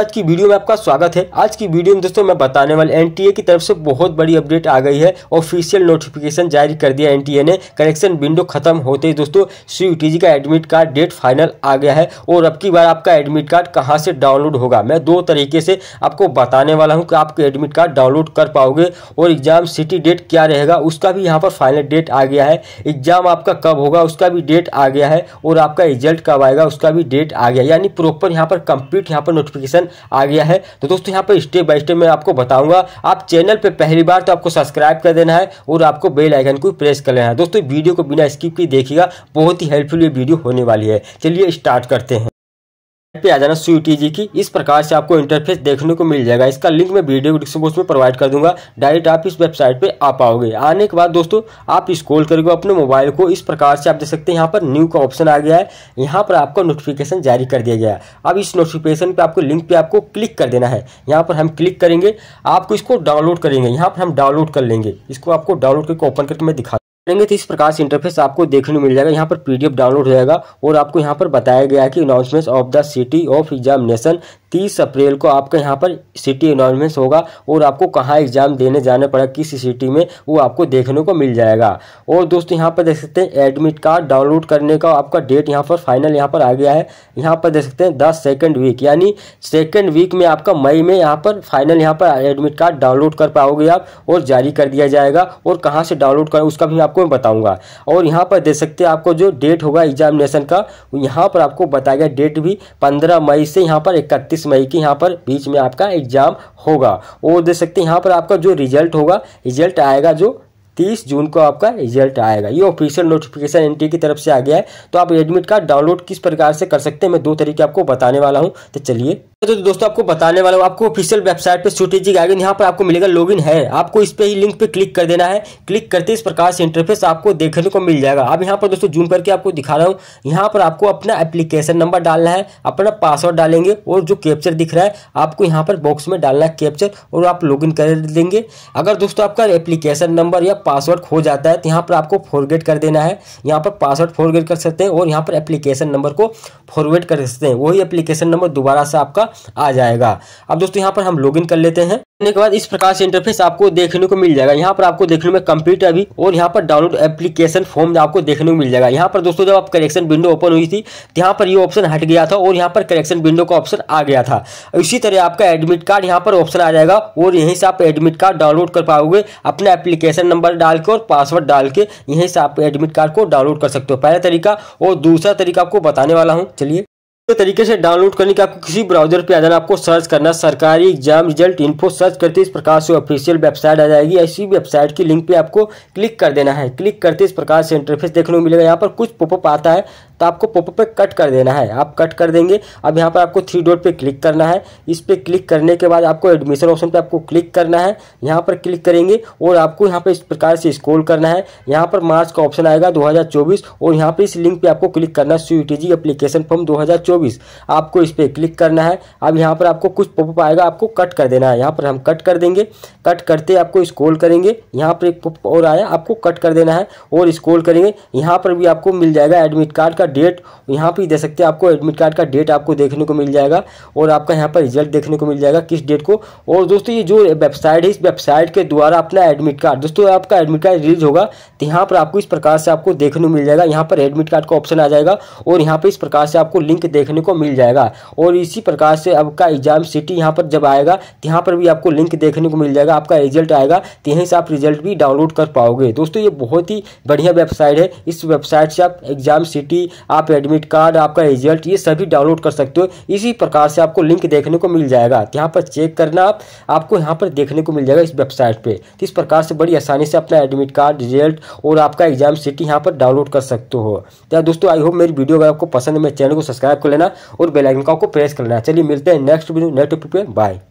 आज की वीडियो में आपका स्वागत है आज की वीडियो में दोस्तों मैं बताने वाले एनटीए की तरफ से बहुत बड़ी अपडेट आ गई है ऑफिशियल नोटिफिकेशन जारी कर दिया एनटीए ने कलेक्शन विंडो खत्म होते ही दोस्तों सी का एडमिट कार्ड डेट फाइनल आ गया है और अब की बार आपका एडमिट कार्ड कहाँ से डाउनलोड होगा मैं दो तरीके से आपको बताने वाला हूँ कि आपके एडमिट कार्ड डाउनलोड कर पाओगे और एग्जाम सिटी डेट क्या रहेगा उसका भी यहाँ पर फाइनल डेट आ गया है एग्जाम आपका कब होगा उसका भी डेट आ गया है और आपका रिजल्ट कब आएगा उसका भी डेट आ गया यानी प्रॉपर यहाँ पर कंप्लीट यहाँ पर नोटिफिकेशन आ गया है तो दोस्तों यहाँ पर स्टेप बाय स्टेप मैं आपको बताऊंगा आप चैनल पर पहली बार तो आपको सब्सक्राइब कर देना है और आपको बेल आइकन को प्रेस कर लेना है दोस्तों वीडियो को बिना स्किप की देखिएगा बहुत ही हेल्पफुल ये वीडियो होने वाली है चलिए स्टार्ट करते हैं पे आ जाना जी की इस प्रकार से आपको इंटरफेस देखने को मिल जाएगा इसका लिंक मैं वीडियो डिस्क्रिप्शन बॉक्स में प्रोवाइड कर दूंगा डायरेक्ट आप इस वेबसाइट पे आ पाओगे आने के बाद दोस्तों आप स्क्रॉल करोगे अपने मोबाइल को इस प्रकार से आप देख सकते हैं यहाँ पर न्यू का ऑप्शन आ गया है यहाँ पर आपका नोटिफिकेशन जारी कर दिया गया है अब इस नोटिफिकेशन पर आपको लिंक पर आपको क्लिक कर देना है यहाँ पर हम क्लिक करेंगे आपको इसको डाउनलोड करेंगे यहाँ पर हम डाउनलोड कर लेंगे इसको आपको डाउनलोड करके ओपन करके मैं दिखा लेंगे तो इस प्रकार से इंटरफेस आपको देखने को मिल जाएगा यहाँ पर पीडीएफ डाउनलोड हो जाएगा और आपको यहाँ पर बताया गया है कि announcement of the city of examination 30 अप्रैल को आपका यहाँ पर सिटी अनाउंसमेंट होगा और आपको कहाँ एग्जाम देने जाने पड़ेगा किस सिटी में वो आपको देखने को मिल जाएगा और दोस्तों यहाँ पर देख सकते हैं एडमिट कार्ड डाउनलोड करने का आपका डेट यहाँ पर फाइनल यहाँ पर आ गया है यहाँ पर देख सकते हैं द सेकेंड वीक यानी सेकेंड वीक में आपका मई में यहाँ पर फाइनल यहाँ पर एडमिट कार्ड डाउनलोड कर पाओगे आप और जारी कर दिया जाएगा और कहाँ से डाउनलोड करें उसका भी आपको आपको मैं बताऊंगा और यहाँ पर दे सकते हैं आपको जो डेट होगा एग्जामिनेशन का यहाँ पर आपको बताया गया डेट भी 15 मई से यहाँ पर 31 मई के यहाँ पर बीच में आपका एग्जाम होगा और दे सकते हैं यहाँ पर आपका जो रिजल्ट होगा रिजल्ट आएगा जो 30 जून को आपका रिजल्ट आएगा ये ऑफिशियल नोटिफिकेशन एनटी की तरफ से आ गया है तो आप एडमिट कार्ड डाउनलोड किस प्रकार से कर सकते हैं मैं दो तरीके आपको बताने वाला हूँ तो चलिए तो दोस्तों आपको बताने वाला हूँ आपको ऑफिशियल वेबसाइट पे स्ट्रेटेजिक आइकन यहाँ पर आपको मिलेगा लॉगिन है आपको इस पे ही लिंक पे क्लिक कर देना है क्लिक करते इस प्रकार से इंटरफेस आपको देखने को मिल जाएगा अब यहाँ पर दोस्तों जूम करके आपको दिखा रहा हूँ यहाँ पर आपको अपना एप्लीकेशन नंबर डालना है अपना पासवर्ड डालेंगे और जो कैप्चर दिख रहा है आपको यहाँ पर बॉक्स में डालना है कैप्चर और आप लॉग कर देंगे अगर दोस्तों आपका एप्लीकेशन नंबर या पासवर्ड खो जाता है तो यहाँ पर आपको फॉरगेट कर देना है यहाँ पर पासवर्ड फॉरगेट कर सकते हैं और यहाँ पर एप्लीकेशन नंबर को फॉरवर्ड कर सकते हैं वही एप्लीकेशन नंबर दोबारा से आपका आ जाएगा अब दोस्तों यहाँ पर हम लॉग कर लेते हैं के बाद इस प्रकार से इंटरफेस आपको देखने को मिल जाएगा यहाँ पर आपको देखने में कंप्लीट अभी और यहाँ पर डाउनलोड एप्लीकेशन फॉर्म आपको देखने को मिल जाएगा यहाँ पर दोस्तों जब आप करेक्शन विंडो ओपन हुई थी तो यहाँ पर ये यह ऑप्शन हट गया था और यहाँ पर करेक्शन विंडो का ऑप्शन आ गया था इसी तरह आपका एडमिट कार्ड यहाँ पर ऑप्शन आ जाएगा और यहीं से आप एडमिट कार्ड डाउनलोड कर पाओगे अपना एप्लीकेशन नंबर डाल के और पासवर्ड डाल के यहीं से आप एडमिट कार्ड को डाउनलोड कर सकते हो पहला तरीका और दूसरा तरीका आपको बताने वाला हूँ चलिए तरीके से डाउनलोड करने के आपको किसी ब्राउजर पे आ जाना आपको सर्च करना सरकारी एग्जाम रिजल्ट इन्फो सर्च करते इस प्रकार से ऑफिशियल वेबसाइट आ जाएगी ऐसी वेबसाइट की लिंक पे आपको क्लिक कर देना है क्लिक करते इस प्रकार से इंटरफेस देखने को मिलेगा यहाँ पर कुछ पोपअप आता है तो आपको पोपअप पे कट कर देना है आप कट कर देंगे अब यहाँ पर आपको थ्री डॉट पर क्लिक करना है इस पर क्लिक करने के बाद आपको एडमिशन ऑप्शन पर आपको क्लिक करना है यहाँ पर क्लिक करेंगे और आपको यहाँ पर इस प्रकार से स्कोल करना है यहाँ पर मार्च का ऑप्शन आएगा दो और यहाँ पर इस लिंक पर आपको क्लिक करना है सी एप्लीकेशन फॉर्म दो चौबीस आपको इस पर क्लिक करना है अब यहाँ पर आपको कुछ पॉपअप आएगा आपको कट कर देना है यहाँ पर हम कट कर देंगे कट करते आपको स्क्रॉल करेंगे यहाँ पर एक पॉपअप और आया आपको कट कर देना है और स्क्रॉल करेंगे यहाँ पर भी आपको मिल जाएगा एडमिट कार्ड का डेट यहाँ पर दे सकते हैं आपको एडमिट कार्ड का डेट आपको देखने को मिल जाएगा और आपका यहाँ पर रिजल्ट देखने को मिल जाएगा किस डेट को और दोस्तों ये जो वेबसाइट है इस वेबसाइट के द्वारा अपना एडमिट कार्ड दोस्तों आपका एडमिट कार्ड रिलीज होगा तो यहाँ पर आपको इस प्रकार से आपको देखने को मिल जाएगा यहाँ पर एडमिट कार्ड का ऑप्शन आ जाएगा और यहाँ पर इस प्रकार से आपको लिंक देख देखने को मिल जाएगा और इसी प्रकार से आपका एग्जाम सिटी यहाँ पर जब आएगा तो यहाँ पर भी आपको लिंक देखने को मिल जाएगा आपका रिजल्ट आएगा तो यहीं से आप रिजल्ट भी डाउनलोड कर पाओगे दोस्तों ये बहुत ही बढ़िया वेबसाइट है इस वेबसाइट से आप एग्जाम सिटी आप एडमिट कार्ड आपका रिजल्ट ये सभी डाउनलोड कर सकते हो इसी प्रकार से आपको लिंक देखने को मिल जाएगा तो यहाँ पर चेक करना आप आपको यहाँ पर देखने को मिल जाएगा इस वेबसाइट पर तो इस प्रकार से बड़ी आसानी से अपना एडमिट कार्ड रिजल्ट और आपका एग्जाम सिटी यहाँ पर डाउनलोड कर सकते हो तो दोस्तों आई होप मेरी वीडियो अगर आपको पसंद है मेरे चैनल को सब्सक्राइब कर लेना और बेलाइकन का प्रेस कर लेना चलिए मिलते हैं नेक्स्ट वीडियो नेक्स्ट पे बाय